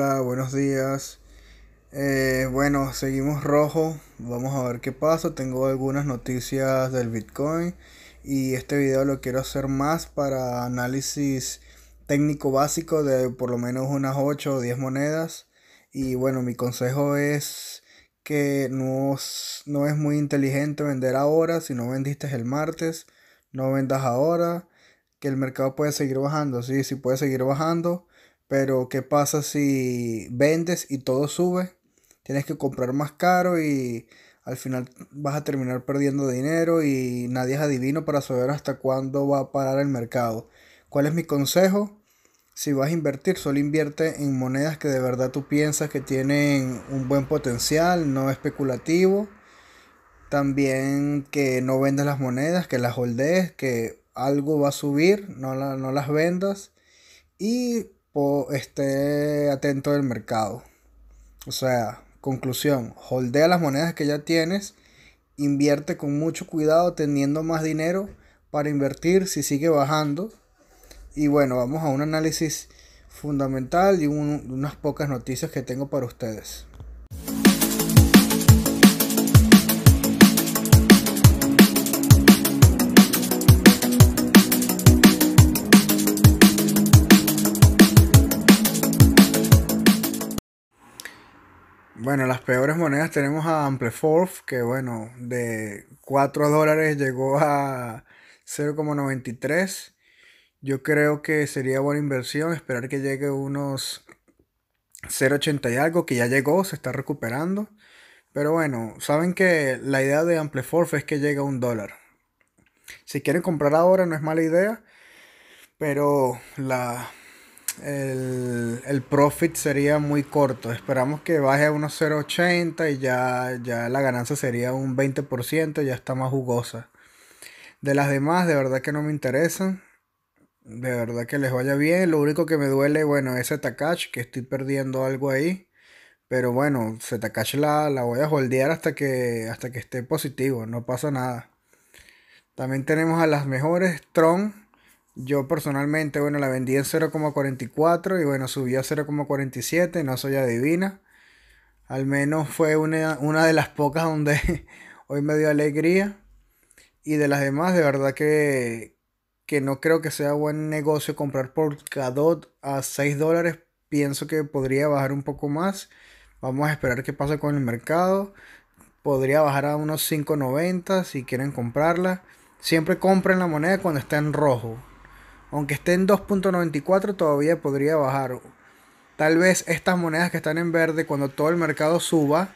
hola, buenos días. Eh, bueno, seguimos rojo. Vamos a ver qué pasa. Tengo algunas noticias del Bitcoin. Y este video lo quiero hacer más para análisis técnico básico de por lo menos unas 8 o 10 monedas. Y bueno, mi consejo es que no, es muy inteligente vender ahora. Si no vendiste el martes, no vendas ahora. Que el mercado puede seguir bajando. Sí, sí puede seguir bajando pero ¿qué pasa si vendes y todo sube? Tienes que comprar más caro y al final vas a terminar perdiendo dinero y nadie es adivino para saber hasta cuándo va a parar el mercado. ¿Cuál es mi consejo? Si vas a invertir, solo invierte en monedas que de verdad tú piensas que tienen un buen potencial, no especulativo. También que no vendas las monedas, que las holdees, que algo va a subir, no, no las vendas. Y esté atento del mercado. O sea, conclusión, holdea las monedas que ya tienes, invierte con mucho cuidado teniendo más dinero para invertir si sigue bajando. Y bueno, vamos a un análisis fundamental y unas pocas noticias que tengo para ustedes. Bueno, las peores monedas tenemos a Ampleforth, que bueno, de 4 dólares llegó a 0,93. Yo creo que sería buena inversión esperar que llegue unos 0,80 y algo, que ya llegó, se está recuperando. Pero bueno, saben que la idea de Ampleforth es que llegue a un dólar. Si quieren comprar ahora no es mala idea, pero la, el, profit sería muy corto. Esperamos que baje a unos 0,80 y ya, ya la ganancia sería un 20%, ya está más jugosa. De las demás, de verdad que no me interesan. De verdad que les vaya bien. Lo único que me duele, bueno, es Takash, que estoy perdiendo algo ahí. Pero bueno, Takash la, la voy a holdear hasta que, hasta que esté positivo, no pasa nada. También tenemos a las mejores Tron yo personalmente, bueno, la vendí en 0,44 y bueno, subí a 0,47, no soy adivina. Al menos fue una, una de las pocas donde hoy me dio alegría. Y de las demás, de verdad que, que no creo que sea buen negocio comprar por Cadot a 6 dólares. Pienso que podría bajar un poco más. Vamos a esperar qué pasa con el mercado. Podría bajar a unos 5.90 si quieren comprarla. Siempre compren la moneda cuando está en rojo aunque esté en 2.94 todavía podría bajar. Tal vez estas monedas que están en verde cuando todo el mercado suba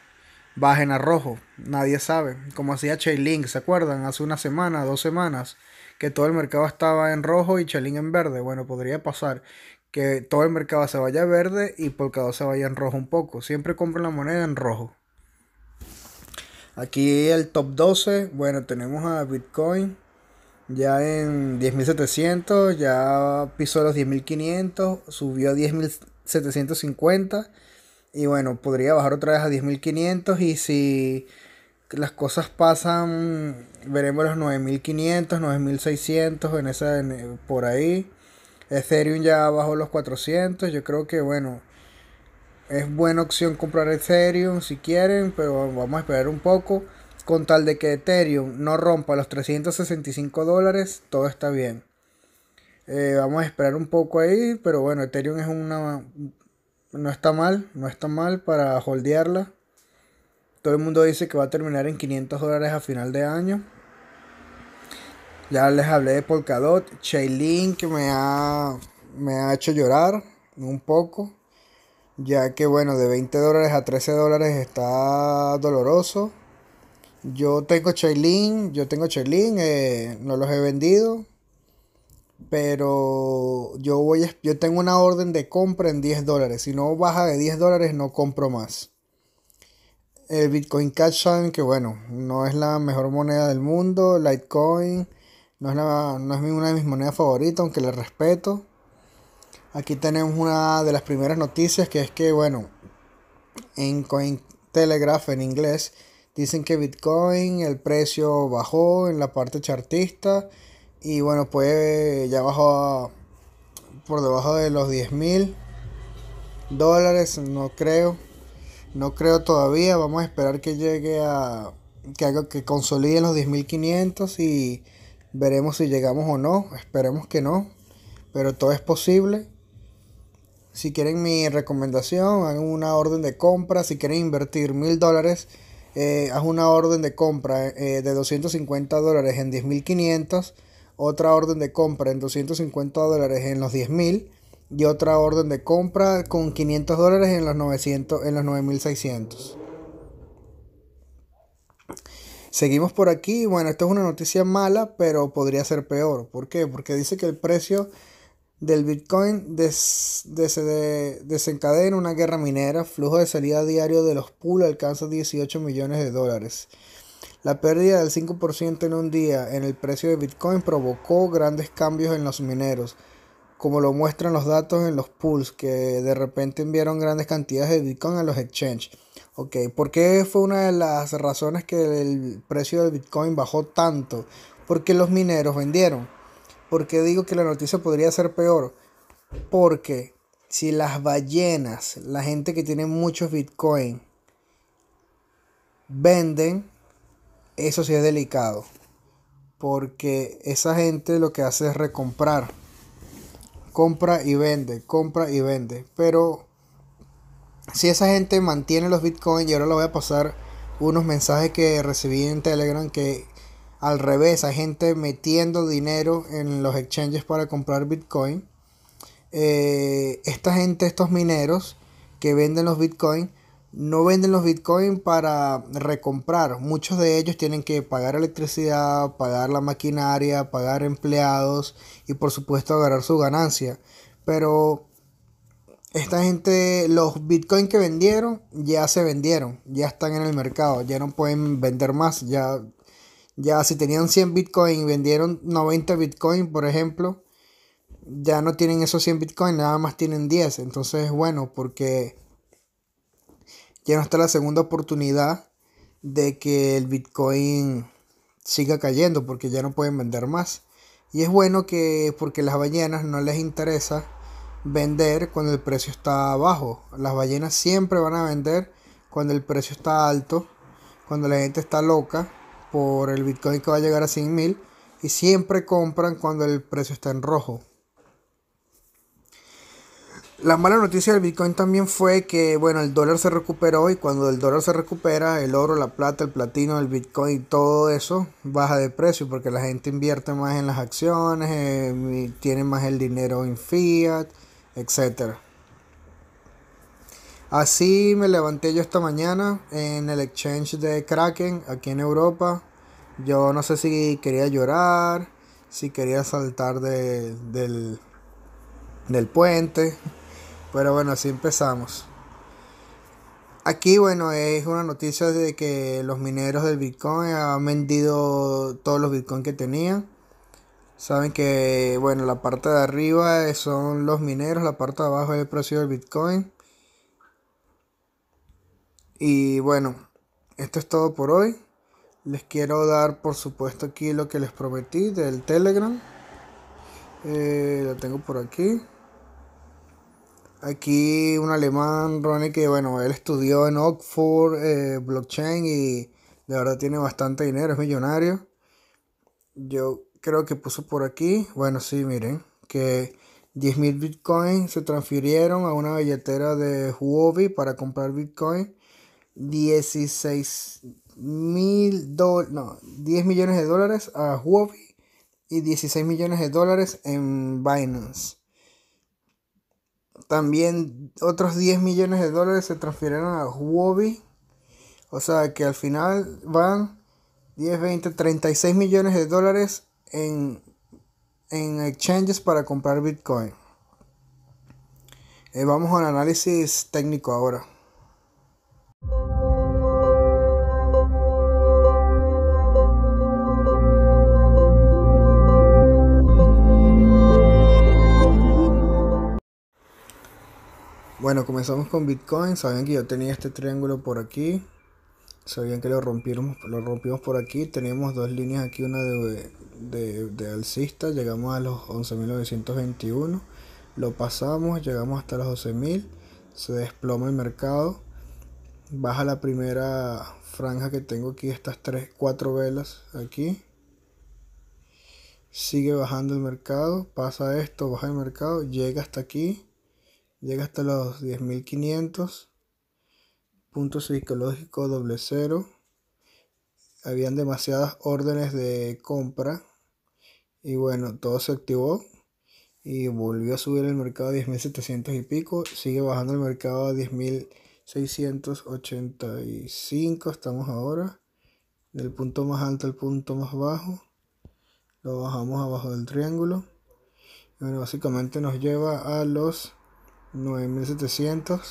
bajen a rojo. Nadie sabe. Como hacía Chainlink, ¿se acuerdan? Hace una semana, dos semanas, que todo el mercado estaba en rojo y Chainlink en verde. Bueno, podría pasar que todo el mercado se vaya verde y Polkadot se vaya en rojo un poco. Siempre compran la moneda en rojo. Aquí el top 12. Bueno, tenemos a Bitcoin. Ya en 10.700, ya pisó los 10.500, subió a 10.750 y bueno, podría bajar otra vez a 10.500 y si las cosas pasan, veremos los 9.500, 9.600 en esa, eh, por ahí. Ethereum ya bajó los 400, yo creo que bueno, es buena opción comprar Ethereum si quieren, pero vamos a esperar un poco. Con tal de que Ethereum no rompa los 365 dólares, todo está bien. Eh, vamos a esperar un poco ahí, pero bueno, Ethereum es una... No está mal, no está mal para holdearla. Todo el mundo dice que va a terminar en 500 dólares a final de año. Ya les hablé de Polkadot, Chainlink que me ha, me ha hecho llorar un poco. Ya que bueno, de 20 dólares a 13 dólares está doloroso. Yo tengo Chailin, yo tengo Chailin, eh, no los he vendido, pero yo, voy yo tengo una orden de compra en 10 dólares. Si no baja de 10 dólares, no compro más. El Bitcoin Cash, que bueno, no es la mejor moneda del mundo. Litecoin no es, no es una de mis monedas favoritas, aunque la respeto. Aquí tenemos una de las primeras noticias que es que, bueno, en Cointelegraph en inglés Dicen que Bitcoin, el precio bajó en la parte chartista y bueno, pues ya bajó por debajo de los 10 mil dólares, no creo. No creo todavía, vamos a esperar que llegue a que, haga, que consolide los 10.500 y veremos si llegamos o no, esperemos que no, pero todo es posible. Si quieren mi recomendación, hagan una orden de compra. Si quieren invertir mil dólares eh, haz una orden de compra eh, de 250 dólares en 10.500, otra orden de compra en 250 dólares en los 10.000 y otra orden de compra con 500 dólares en los 900, en los 9.600. Seguimos por aquí. Bueno, esto es una noticia mala, pero podría ser peor. ¿Por qué? Porque dice que el precio del Bitcoin des, eh, desencadena una guerra minera, flujo de salida diario de los pools alcanza 18 millones de dólares. La pérdida del 5% en un día en el precio de Bitcoin provocó grandes cambios en los mineros, como lo muestran los datos en los pools, que de repente enviaron grandes cantidades de Bitcoin a los exchanges. Ok, ¿por qué fue una de las razones que el precio del Bitcoin bajó tanto? Porque los mineros vendieron. ¿Por qué digo que la noticia podría ser peor? Porque si las ballenas, la gente que tiene muchos bitcoin, venden, eso sí es delicado. Porque esa gente lo que hace es recomprar. Compra y vende, compra y vende. Pero si esa gente mantiene los bitcoins, y ahora le voy a pasar unos mensajes que recibí en Telegram que al revés, hay gente metiendo dinero en los exchanges para comprar Bitcoin. Eh, esta gente, estos mineros que venden los Bitcoin, no venden los Bitcoin para recomprar. Muchos de ellos tienen que pagar electricidad, pagar la maquinaria, pagar empleados y por supuesto agarrar su ganancia. Pero esta gente, los Bitcoin que vendieron ya se vendieron, ya están en el mercado, ya no pueden vender más, ya ya si tenían 100 Bitcoin y vendieron 90 Bitcoin, por ejemplo, ya no tienen esos 100 Bitcoin, nada más tienen 10. Entonces, bueno, porque ya no está la segunda oportunidad de que el Bitcoin siga cayendo porque ya no pueden vender más. Y es bueno que porque las ballenas no les interesa vender cuando el precio está bajo. Las ballenas siempre van a vender cuando el precio está alto, cuando la gente está loca por el Bitcoin que va a llegar a mil y siempre compran cuando el precio está en rojo. La mala noticia del Bitcoin también fue que, bueno, el dólar se recuperó y cuando el dólar se recupera, el oro, la plata, el platino, el Bitcoin todo eso baja de precio porque la gente invierte más en las acciones, eh, tiene más el dinero en fiat, etcétera. Así me levanté yo esta mañana en el exchange de Kraken aquí en Europa. Yo no sé si quería llorar, si quería saltar del, del puente. Pero bueno, así empezamos. Aquí, bueno, es una noticia de que los mineros del Bitcoin han vendido todos los Bitcoin que tenían. Saben que, bueno, la parte de arriba son los mineros, la parte de abajo es el precio del Bitcoin. Y bueno, esto es todo por hoy. Les quiero dar, por supuesto, aquí lo que les prometí del Telegram. Eh, lo tengo por aquí. Aquí un alemán, Ronnie, que bueno, él estudió en Oxford eh, blockchain y de verdad tiene bastante dinero, es millonario. Yo creo que puso por aquí, bueno, sí, miren, que 10.000 bitcoins se transfirieron a una billetera de Huobi para comprar bitcoin 16 mil dólares no, 10 millones de dólares a Huobi y 16 millones de dólares en Binance. También otros 10 millones de dólares se transfirieron a Huobi. O sea que al final van 10, 20, 36 millones de dólares en, en exchanges para comprar Bitcoin. Eh, vamos al análisis técnico ahora. Bueno, comenzamos con Bitcoin. Sabían que yo tenía este triángulo por aquí. Sabían que lo rompimos, lo rompimos por aquí. Teníamos dos líneas aquí, una de, alcista. Llegamos a los 11.921. Lo pasamos, llegamos hasta los 12.000. Se desploma el mercado. Baja la primera franja que tengo aquí, estas tres, cuatro velas aquí. Sigue bajando el mercado. Pasa esto, baja el mercado. Llega hasta aquí llega hasta los 10.500, punto psicológico doble cero, habían demasiadas órdenes de compra y bueno, todo se activó y volvió a subir el mercado a 10.700 y pico, sigue bajando el mercado a 10.685, estamos ahora, del punto más alto al punto más bajo, lo bajamos abajo del triángulo, bueno, básicamente nos lleva a los 9700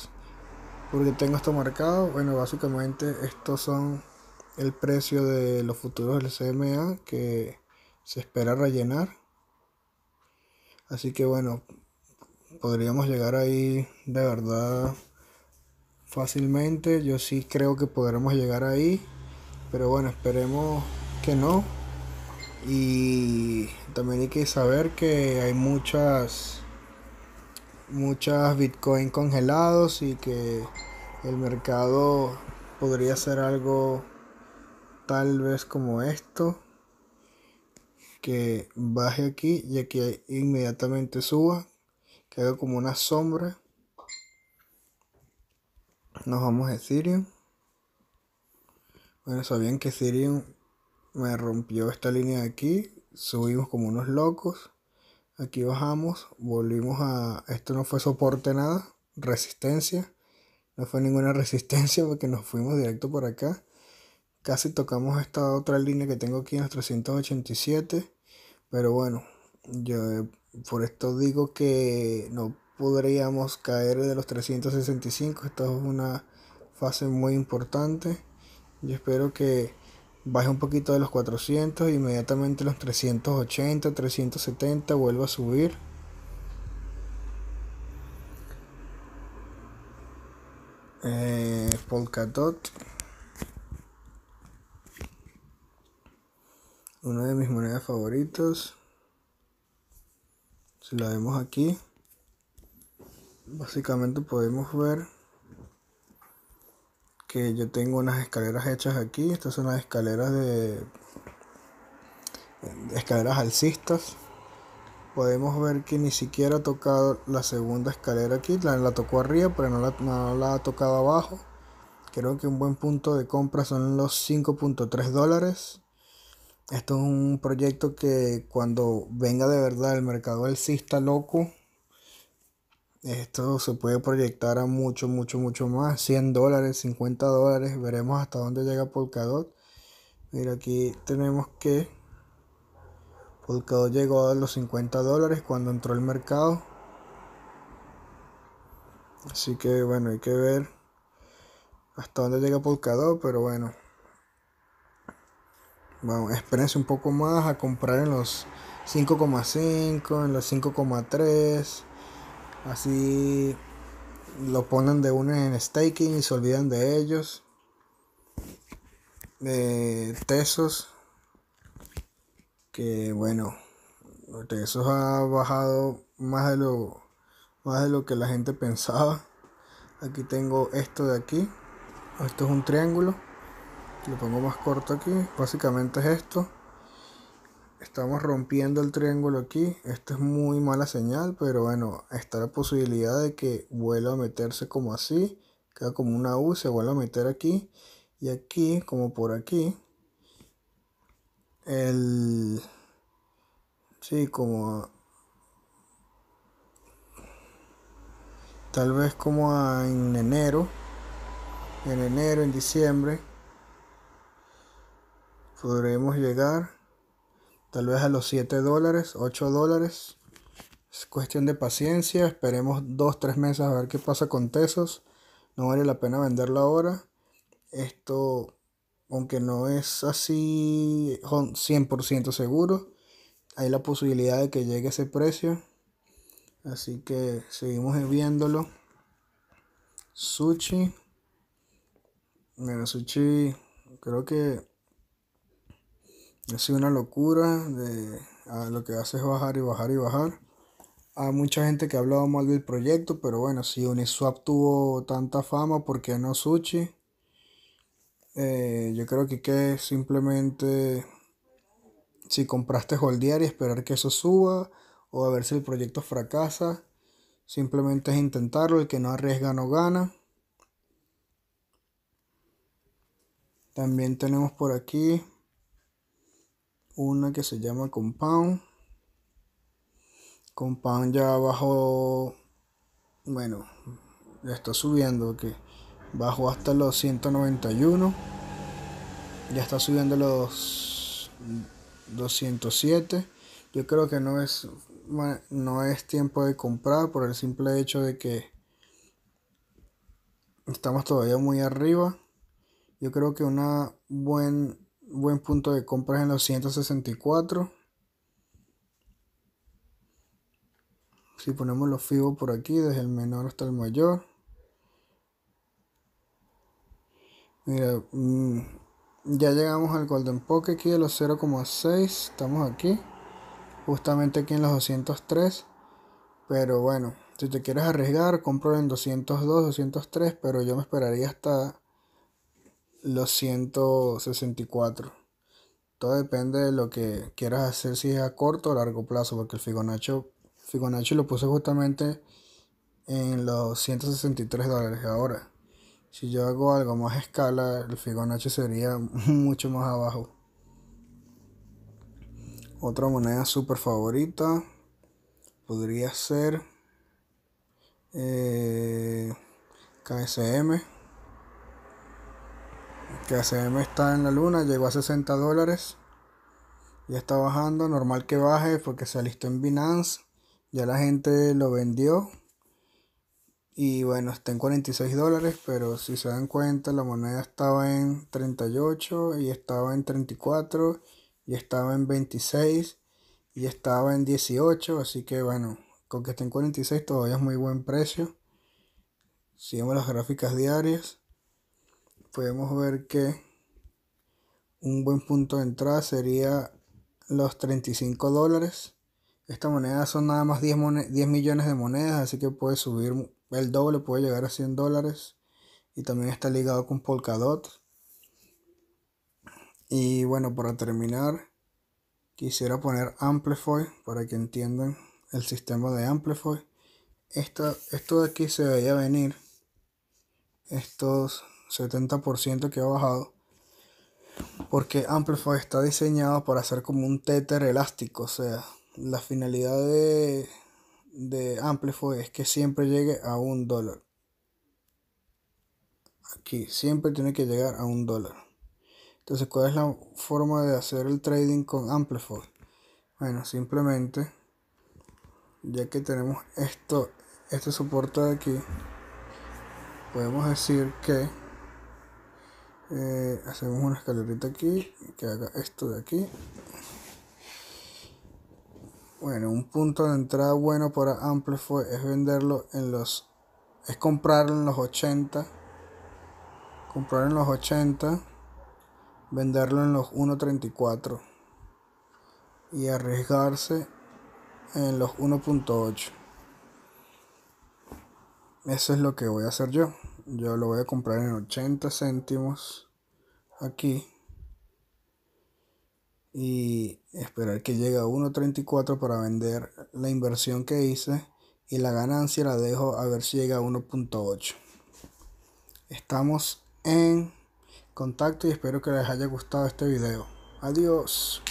porque tengo esto marcado bueno básicamente estos son el precio de los futuros del CMA que se espera rellenar así que bueno podríamos llegar ahí de verdad fácilmente yo sí creo que podremos llegar ahí pero bueno esperemos que no y también hay que saber que hay muchas muchas Bitcoin congelados y que el mercado podría ser algo tal vez como esto que baje aquí y aquí inmediatamente suba que haga como una sombra nos vamos a Ethereum bueno sabían que Ethereum me rompió esta línea de aquí subimos como unos locos Aquí bajamos, volvimos a... Esto no fue soporte nada, resistencia. No fue ninguna resistencia porque nos fuimos directo por acá. Casi tocamos esta otra línea que tengo aquí en los 387. Pero bueno, yo por esto digo que no podríamos caer de los 365. Esta es una fase muy importante. Yo espero que baje un poquito de los 400, inmediatamente los 380, 370, vuelvo a subir. Eh, Polkadot. Una de mis monedas favoritas. Si la vemos aquí, básicamente podemos ver que yo tengo unas escaleras hechas aquí. Estas son las escaleras de escaleras alcistas. Podemos ver que ni siquiera ha tocado la segunda escalera aquí. La, la tocó arriba, pero no la, no la, ha tocado abajo. Creo que un buen punto de compra son los 5.3 dólares. Esto es un proyecto que cuando venga de verdad el mercado alcista loco, esto se puede proyectar a mucho, mucho, mucho más. 100 dólares, 50 dólares. Veremos hasta dónde llega Polkadot. Mira, aquí tenemos que Polkadot llegó a los 50 dólares cuando entró el mercado. Así que bueno, hay que ver hasta dónde llega Polkadot, pero bueno. Vamos, bueno, espérense un poco más a comprar en los 5,5, en los 5,3. Así lo ponen de una en staking y se olvidan de ellos. De Tesos. Que bueno, Tesos ha bajado más de lo más de lo que la gente pensaba. Aquí tengo esto de aquí. Esto es un triángulo. Lo pongo más corto aquí. Básicamente es esto. Estamos rompiendo el triángulo aquí. Esto es muy mala señal, pero bueno, está la posibilidad de que vuelva a meterse como así. Queda como una U, se vuelve a meter aquí. Y aquí, como por aquí. El... Sí, como... Tal vez como en enero. En enero, en diciembre. Podremos llegar tal vez a los 7 dólares, 8 dólares. Es cuestión de paciencia, esperemos 2-3 meses a ver qué pasa con Tesos. No vale la pena venderlo ahora. Esto, aunque no es así 100% seguro, hay la posibilidad de que llegue ese precio. Así que seguimos viéndolo. Sushi. Bueno, Sushi creo que ha sido una locura. De, lo que hace es bajar y bajar y bajar. Hay mucha gente que ha hablado mal del proyecto, pero bueno, si Uniswap tuvo tanta fama, porque no Sushi? Eh, yo creo que, que simplemente si compraste holdear y esperar que eso suba o a ver si el proyecto fracasa. Simplemente es intentarlo, el que no arriesga no gana. También tenemos por aquí una que se llama Compound. Compound ya bajó, bueno, ya está subiendo, que bajó hasta los 191, ya está subiendo los 207. Yo creo que no es, no es tiempo de comprar por el simple hecho de que estamos todavía muy arriba. Yo creo que una buen buen punto de compras en los 164. Si ponemos los FIBO por aquí, desde el menor hasta el mayor. Mira, mm, ya llegamos al Golden Poke aquí de los 0,6. Estamos aquí. Justamente aquí en los 203. Pero bueno, si te quieres arriesgar, compro en 202, 203. Pero yo me esperaría hasta los 164. Todo depende de lo que quieras hacer, si es a corto o largo plazo, porque el figonacho Nacho lo puse justamente en los 163 dólares ahora. Si yo hago algo más a escala, el Figonacho sería mucho más abajo. Otra moneda super favorita podría ser eh, KSM que ACM está en la luna, llegó a 60 dólares. Ya está bajando, normal que baje porque se alistó en Binance. Ya la gente lo vendió. Y bueno, está en 46 dólares, pero si se dan cuenta, la moneda estaba en 38 y estaba en 34 y estaba en 26 y estaba en 18. Así que bueno, con que esté en 46 todavía es muy buen precio. Sigamos las gráficas diarias podemos ver que un buen punto de entrada sería los 35 dólares. Esta moneda son nada más 10, 10 millones de monedas, así que puede subir el doble, puede llegar a 100 dólares. Y también está ligado con Polkadot. Y bueno, para terminar, quisiera poner Amplify para que entiendan el sistema de Amplify. esto esto de aquí se veía venir. Estos 70% que ha bajado. Porque Amplify está diseñado para hacer como un tether elástico. O sea, la finalidad de, de Amplify es que siempre llegue a un dólar. Aquí, siempre tiene que llegar a un dólar. Entonces, ¿cuál es la forma de hacer el trading con Amplify? Bueno, simplemente, ya que tenemos esto, este soporte de aquí, podemos decir que eh, hacemos una escalerita aquí que haga esto de aquí bueno un punto de entrada bueno para Amplify es venderlo en los es comprarlo en los 80 comprar en los 80 venderlo en los 1.34 y arriesgarse en los 1.8 eso es lo que voy a hacer yo yo lo voy a comprar en 80 céntimos aquí. Y esperar que llegue a 1.34 para vender la inversión que hice. Y la ganancia la dejo a ver si llega a 1.8. Estamos en contacto y espero que les haya gustado este video. Adiós.